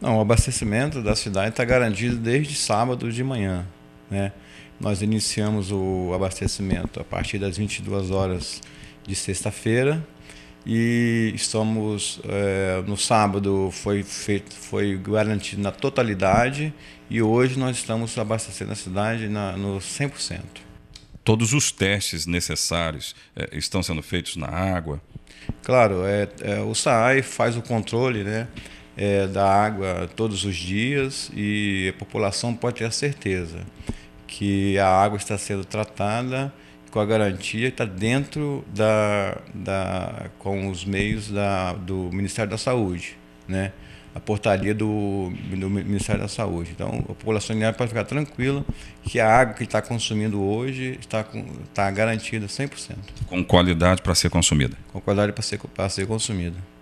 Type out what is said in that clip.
Não, o abastecimento da cidade está garantido desde sábado de manhã. Né? Nós iniciamos o abastecimento a partir das 22 horas de sexta-feira e estamos é, no sábado foi feito foi garantido na totalidade e hoje nós estamos abastecendo a cidade na, no 100%. Todos os testes necessários é, estão sendo feitos na água. Claro, é, é o SAAI faz o controle, né? é, da água todos os dias e a população pode ter a certeza que a água está sendo tratada com a garantia que está dentro da, da, com os meios da, do Ministério da Saúde, né? a portaria do, do Ministério da Saúde. Então, a população mineira pode ficar tranquila que a água que está consumindo hoje está, com, está garantida 100%. Com qualidade para ser consumida. Com qualidade para ser, para ser consumida.